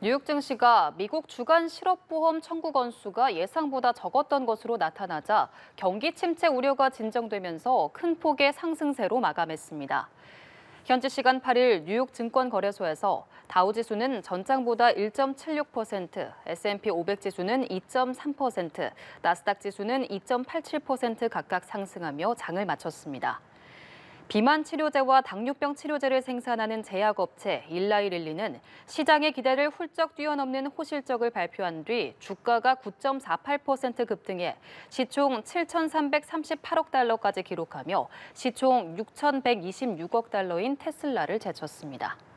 뉴욕 증시가 미국 주간 실업보험 청구 건수가 예상보다 적었던 것으로 나타나자 경기 침체 우려가 진정되면서 큰 폭의 상승세로 마감했습니다. 현지 시간 8일 뉴욕 증권거래소에서 다우지수는 전장보다 1.76%, S&P 500 지수는 2.3%, 나스닥 지수는 2.87% 각각 상승하며 장을 마쳤습니다. 비만 치료제와 당뇨병 치료제를 생산하는 제약업체 일라이릴리는 시장의 기대를 훌쩍 뛰어넘는 호실적을 발표한 뒤 주가가 9.48% 급등해 시총 7,338억 달러까지 기록하며 시총 6,126억 달러인 테슬라를 제쳤습니다.